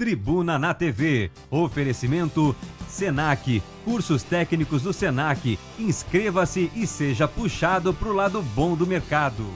Tribuna na TV. Oferecimento Senac. Cursos técnicos do Senac. Inscreva-se e seja puxado para o lado bom do mercado.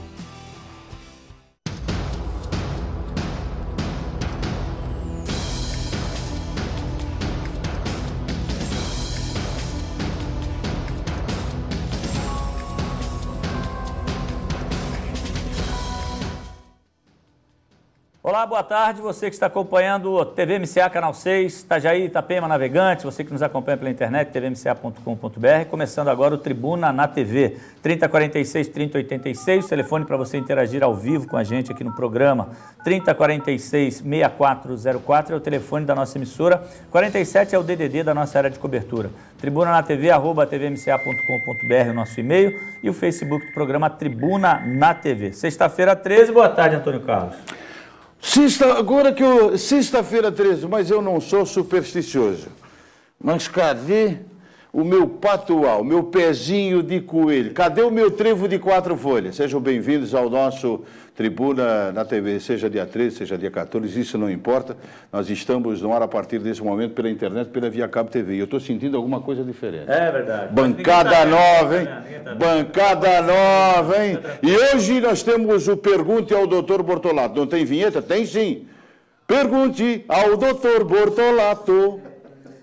Olá, boa tarde. Você que está acompanhando o TVMCA Canal 6, Itajaí, Itapema, Navegante, você que nos acompanha pela internet, tvmca.com.br. Começando agora o Tribuna na TV, 3046 3086, telefone para você interagir ao vivo com a gente aqui no programa. 3046 6404 é o telefone da nossa emissora, 47 é o DDD da nossa área de cobertura. Tribuna na TV, arroba tvmca.com.br, o nosso e-mail, e o Facebook do programa Tribuna na TV. Sexta-feira, 13. Boa tarde, Antônio Carlos. Sexta, agora que eu. Sexta-feira 13, mas eu não sou supersticioso. Mas cadê o meu patuá, o meu pezinho de coelho. Cadê o meu trevo de quatro folhas? Sejam bem-vindos ao nosso Tribuna na TV, seja dia 13, seja dia 14, isso não importa. Nós estamos no ar a partir desse momento pela internet, pela Via Cabo TV. eu estou sentindo alguma coisa diferente. É verdade. Bancada tá nova, né? hein? Tá Bancada nova, hein? E hoje nós temos o Pergunte ao Doutor Bortolato. Não tem vinheta? Tem sim. Pergunte ao Doutor Bortolato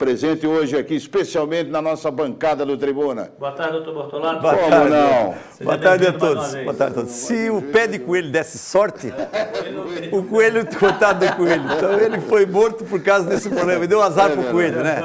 presente hoje aqui, especialmente na nossa bancada do Tribuna. Boa tarde, doutor Bortolato. Boa Como tarde. não? Seja Boa tarde a todos. Boa tarde a todos. Se o pé de coelho desse sorte, o coelho, coitado do coelho. Então ele foi morto por causa desse problema. Deu azar é, pro coelho, né?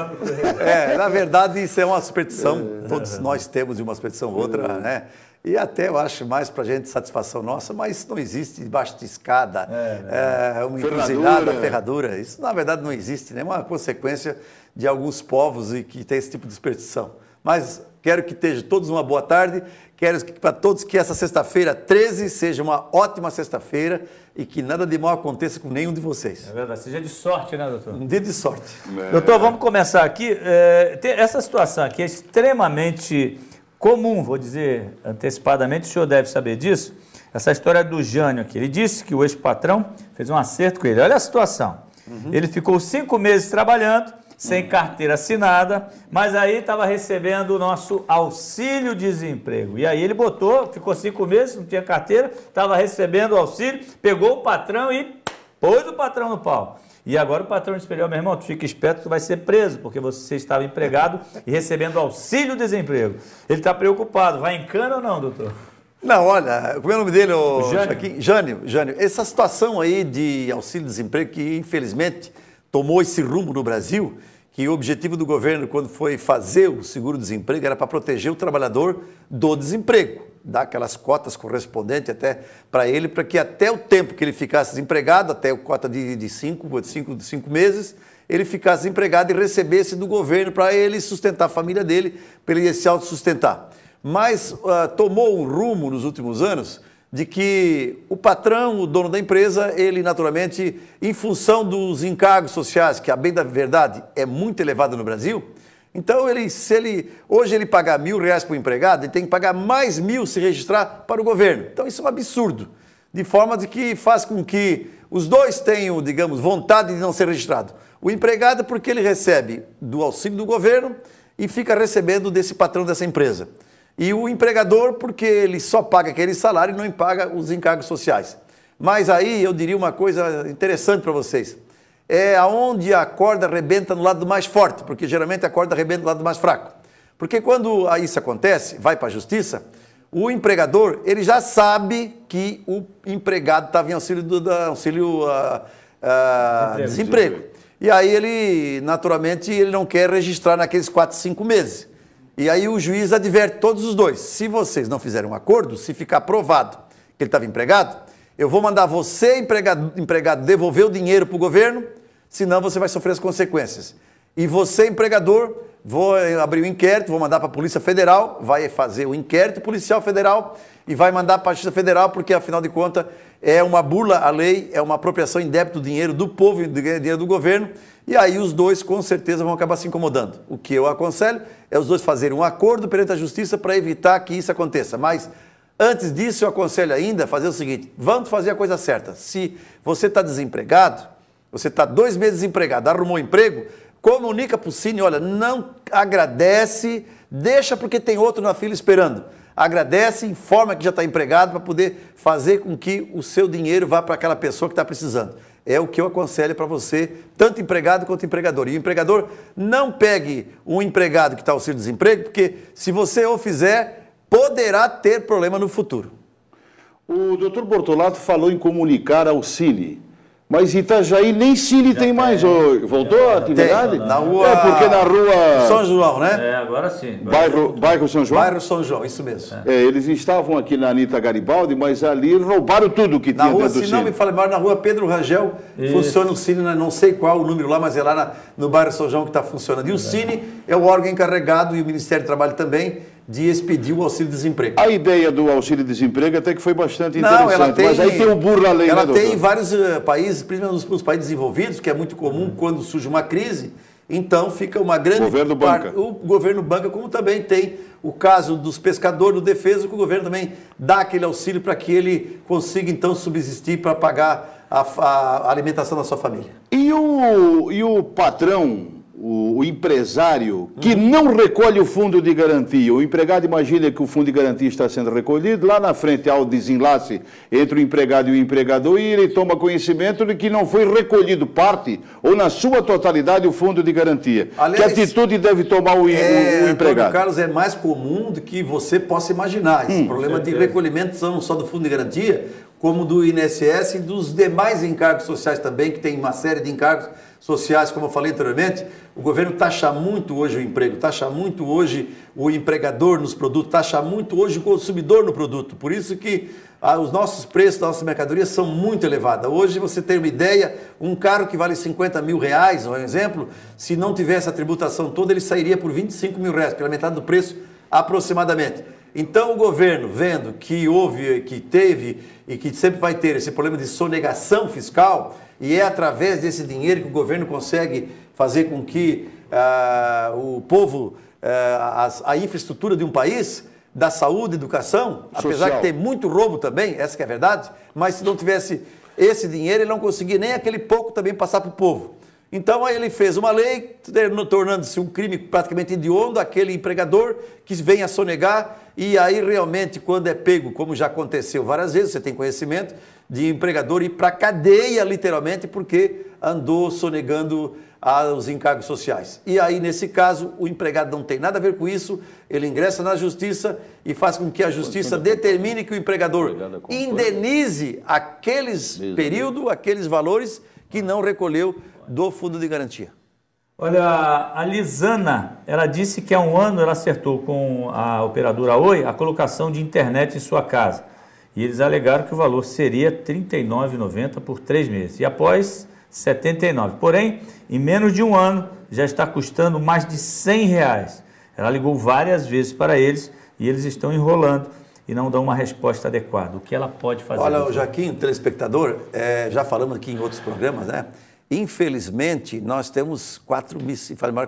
É, na verdade, isso é uma superstição. Todos nós temos uma superstição outra, né? e até eu acho mais para gente satisfação nossa, mas isso não existe debaixo de escada, é, é, eh, uma encruzilhada, ferradura. Isso na verdade não existe, né? é uma consequência de alguns povos e que tem esse tipo de desperdição. Mas quero que esteja todos uma boa tarde, quero que, para todos que essa sexta-feira 13 seja uma ótima sexta-feira e que nada de mal aconteça com nenhum de vocês. É verdade, seja de sorte, né, doutor? Um dia de sorte. É. Doutor, vamos começar aqui. Eh, essa situação aqui é extremamente comum, vou dizer antecipadamente, o senhor deve saber disso, essa história do Jânio aqui. Ele disse que o ex-patrão fez um acerto com ele. Olha a situação. Uhum. Ele ficou cinco meses trabalhando, sem uhum. carteira assinada, mas aí estava recebendo o nosso auxílio-desemprego. E aí ele botou, ficou cinco meses, não tinha carteira, estava recebendo o auxílio, pegou o patrão e pôs o patrão no pau. E agora o patrão disse para ele, meu irmão, tu fica esperto, tu vai ser preso, porque você estava empregado e recebendo auxílio-desemprego. Ele está preocupado, vai em cana ou não, doutor? Não, olha, como é o nome dele? O Jânio. Joaquim? Jânio, Jânio. Essa situação aí de auxílio-desemprego que, infelizmente, tomou esse rumo no Brasil, que o objetivo do governo, quando foi fazer o seguro-desemprego, era para proteger o trabalhador do desemprego, dar aquelas cotas correspondentes até para ele, para que até o tempo que ele ficasse desempregado, até a cota de, de cinco, cinco, cinco meses, ele ficasse desempregado e recebesse do governo para ele sustentar a família dele, para ele se autossustentar. Mas uh, tomou um rumo nos últimos anos de que o patrão, o dono da empresa, ele naturalmente, em função dos encargos sociais, que a bem da verdade é muito elevada no Brasil, então ele, se ele hoje ele pagar mil reais para o empregado, ele tem que pagar mais mil se registrar para o governo. Então isso é um absurdo, de forma de que faz com que os dois tenham, digamos, vontade de não ser registrado. O empregado é porque ele recebe do auxílio do governo e fica recebendo desse patrão dessa empresa. E o empregador, porque ele só paga aquele salário e não paga os encargos sociais. Mas aí eu diria uma coisa interessante para vocês. É aonde a corda arrebenta no lado mais forte, porque geralmente a corda arrebenta no lado mais fraco. Porque quando isso acontece, vai para a justiça, o empregador ele já sabe que o empregado estava em auxílio, do, da, auxílio uh, uh, desemprego. desemprego. E aí ele, naturalmente, ele não quer registrar naqueles 4, 5 meses. E aí o juiz adverte todos os dois: se vocês não fizerem um acordo, se ficar provado que ele estava empregado, eu vou mandar você, empregado, empregado devolver o dinheiro para o governo, senão você vai sofrer as consequências. E você, empregador, vou abrir o um inquérito, vou mandar para a Polícia Federal, vai fazer o inquérito policial federal e vai mandar para a Justiça Federal, porque afinal de contas é uma burla a lei, é uma apropriação débito do dinheiro do povo e do dinheiro do governo. E aí os dois com certeza vão acabar se incomodando. O que eu aconselho é os dois fazerem um acordo perante a justiça para evitar que isso aconteça. Mas antes disso, eu aconselho ainda fazer o seguinte: vamos fazer a coisa certa. Se você está desempregado, você está dois meses desempregado, arrumou um emprego, comunica para o Cine, olha, não agradece, deixa porque tem outro na fila esperando. Agradece, informa que já está empregado para poder fazer com que o seu dinheiro vá para aquela pessoa que está precisando. É o que eu aconselho para você, tanto empregado quanto empregador. E o empregador não pegue um empregado que está ao seu desemprego, porque se você o fizer, poderá ter problema no futuro. O doutor Bortolato falou em comunicar ao Cine. Mas Itajaí nem Cine tem, tem mais. Voltou é, a atividade? Tem, na rua. É porque na rua. São João, né? É, agora sim. Agora bairro, é. bairro São João? Bairro São João, isso mesmo. É. eles estavam aqui na Anitta Garibaldi, mas ali roubaram tudo que na tinha. Na rua, se não me fala mais, na rua Pedro Rangel isso. funciona o Cine, né? não sei qual o número lá, mas é lá na, no bairro São João que está funcionando. E o é. Cine é o órgão encarregado e o Ministério do Trabalho também de expedir o auxílio-desemprego. A ideia do auxílio-desemprego até que foi bastante Não, interessante, ela tem, mas aí tem o um burro na Ela né, tem vários eh, países, principalmente nos, países desenvolvidos, que é muito comum hum. quando surge uma crise, então fica uma grande... O governo banca. O governo banca, como também tem o caso dos pescadores, do defeso, que o governo também dá aquele auxílio para que ele consiga, então, subsistir para pagar a, a alimentação da sua família. E o, e o patrão o, empresário que não recolhe o fundo de garantia, o empregado imagina que o fundo de garantia está sendo recolhido, lá na frente há o desenlace entre o empregado e o empregador e ele toma conhecimento de que não foi recolhido parte ou na sua totalidade o fundo de garantia. Aliás, que atitude deve tomar o, é, o empregado? Carlos, é mais comum do que você possa imaginar. Esse hum, problema certeza. de recolhimento não só do fundo de garantia, como do INSS e dos demais encargos sociais também, que tem uma série de encargos sociais, como eu falei anteriormente, o governo taxa muito hoje o emprego, taxa muito hoje o empregador nos produtos, taxa muito hoje o consumidor no produto. Por isso que ah, os nossos preços das nossas mercadorias são muito elevados. Hoje, você tem uma ideia, um carro que vale 50 mil reais, um exemplo, se não tivesse a tributação toda, ele sairia por 25 mil reais, pela metade do preço aproximadamente. Então, o governo, vendo que houve, que teve e que sempre vai ter esse problema de sonegação fiscal, e é através desse dinheiro que o governo consegue fazer com que ah, o povo, a, ah, a, infraestrutura de um país, da saúde, educação, Social. apesar de ter muito roubo também, essa é a verdade, mas se não tivesse esse dinheiro, ele não conseguia nem aquele pouco também passar para o povo. Então aí ele fez uma lei, tornando-se um crime praticamente hediondo aquele empregador que vem a sonegar e aí realmente quando é pego, como já aconteceu várias vezes, você tem conhecimento, de empregador ir para a cadeia, literalmente, porque andou sonegando aos encargos sociais. E aí, nesse caso, o empregado não tem nada a ver com isso, ele ingressa na justiça e faz com que a justiça determine que o empregador indenize aqueles período, aqueles valores que não recolheu do fundo de garantia. Olha, a Lisana, ela disse que há um ano ela acertou com a operadora Oi a colocação de internet em sua casa. E eles alegaram que o valor seria R$ 39,90 por três meses. E após 79. Porém, em menos de um ano, já está custando mais de 100 reais. Ela ligou várias vezes para eles e eles estão enrolando e não dão uma resposta adequada. O que ela pode fazer? Olha, Jaquinho, telespectador, é, já falamos aqui em outros programas, né? Infelizmente, nós temos quatro,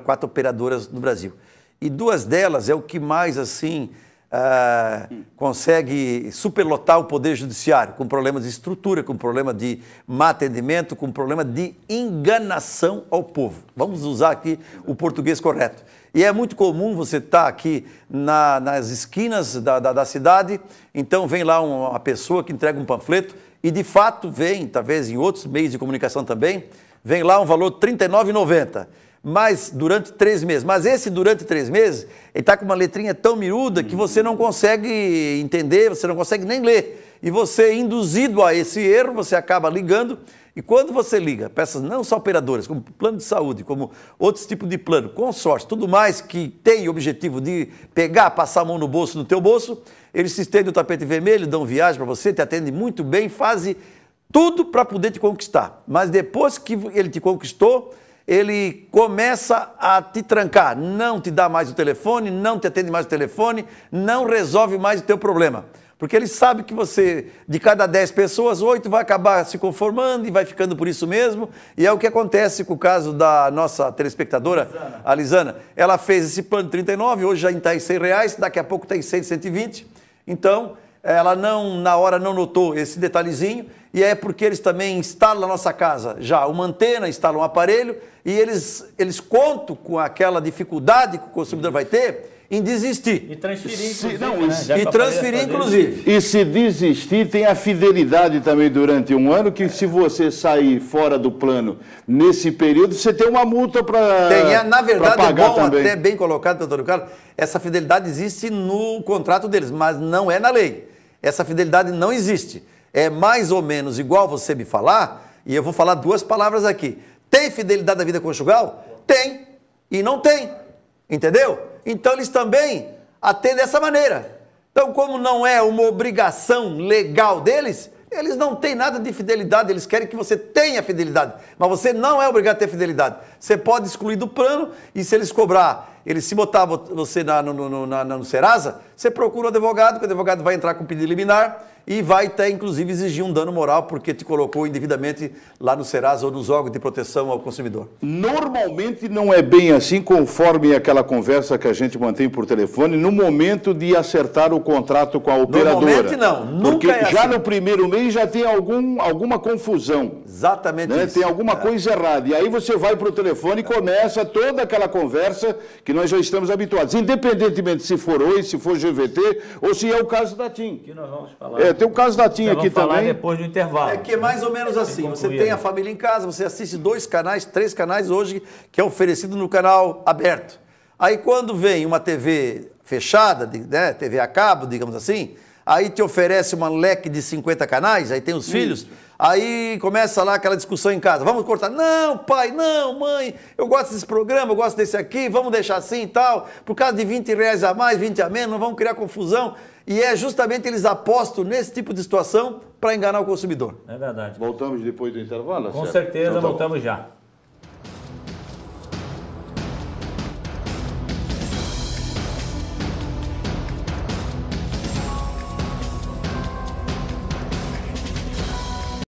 quatro operadoras no Brasil. E duas delas é o que mais, assim, ah, consegue superlotar o Poder Judiciário com problemas de estrutura, com problema de má atendimento, com problema de enganação ao povo. Vamos usar aqui o português correto. E é muito comum você estar tá aqui na, nas esquinas da, da, da, cidade, então vem lá uma pessoa que entrega um panfleto e de fato vem, talvez em outros meios de comunicação também, vem lá um valor R$ 39,90 mas durante três meses. Mas esse durante três meses, ele está com uma letrinha tão miúda que você não consegue entender, você não consegue nem ler. E você, induzido a esse erro, você acaba ligando. E quando você liga peças não só operadoras, como plano de saúde, como outros tipos de plano, consórcio, tudo mais que tem o objetivo de pegar, passar a mão no bolso, no teu bolso, eles se estendem o tapete vermelho, dão viagem para você, te atendem muito bem, fazem tudo para poder te conquistar. Mas depois que ele te conquistou, ele começa a te trancar, não te dá mais o telefone, não te atende mais o telefone, não resolve mais o teu problema. Porque ele sabe que você, de cada 10 pessoas, 8 vai acabar se conformando e vai ficando por isso mesmo. E é o que acontece com o caso da nossa telespectadora, Lizana. a Lisana. Ela fez esse plano de 39, hoje já está em 100 reais, daqui a pouco está em 100, 120. Então, ela não, na hora, não notou esse detalhezinho, e é porque eles também instalam na nossa casa já uma antena, instalam um aparelho, e eles, eles contam com aquela dificuldade que o consumidor vai ter em desistir. E transferir, se, inclusive. Não, né? E transferir, inclusive. E se desistir, tem a fidelidade também durante um ano, que se você sair fora do plano nesse período, você tem uma multa para Tem, é, na verdade, é bom, também. até bem colocado, doutor Carlos, essa fidelidade existe no contrato deles, mas não é na lei. Essa fidelidade não existe. É mais ou menos igual você me falar, e eu vou falar duas palavras aqui. Tem fidelidade na vida conjugal? Tem. E não tem. Entendeu? Então eles também atendem dessa maneira. Então, como não é uma obrigação legal deles, eles não têm nada de fidelidade, eles querem que você tenha fidelidade, mas você não é obrigado a ter fidelidade. Você pode excluir do plano e se eles cobrar, eles se botar você na, no, no, na, no Serasa, você procura o advogado, que o advogado vai entrar com pedido liminar e vai até, inclusive, exigir um dano moral porque te colocou indevidamente lá no Serasa ou nos órgãos de proteção ao consumidor? Normalmente não é bem assim, conforme aquela conversa que a gente mantém por telefone, no momento de acertar o contrato com a operadora. Normalmente não, nunca Porque é assim. já assim. no primeiro mês já tem algum, alguma confusão. Exatamente né? isso. Tem alguma é. coisa errada. E aí você vai para o telefone e começa toda aquela conversa que nós já estamos habituados, independentemente se for hoje, se for GVT ou se é o caso da TIM. Que nós vamos falar. É, tem o caso da Tinha aqui falar também. depois do intervalo. É que é mais ou menos assim. Você tem a família em casa, você assiste dois canais, três canais hoje, que é oferecido no canal aberto. Aí quando vem uma TV fechada, né, TV a cabo, digamos assim, aí te oferece uma leque de 50 canais, aí tem os Sim. filhos Aí começa lá aquela discussão em casa. Vamos cortar. Não, pai, não, mãe, eu gosto desse programa, eu gosto desse aqui, vamos deixar assim e tal. Por causa de 20 reais a mais, 20 a menos, não vamos criar confusão. E é justamente eles apostam nesse tipo de situação para enganar o consumidor. É verdade. Voltamos depois do intervalo? Com certeza, então tá voltamos já.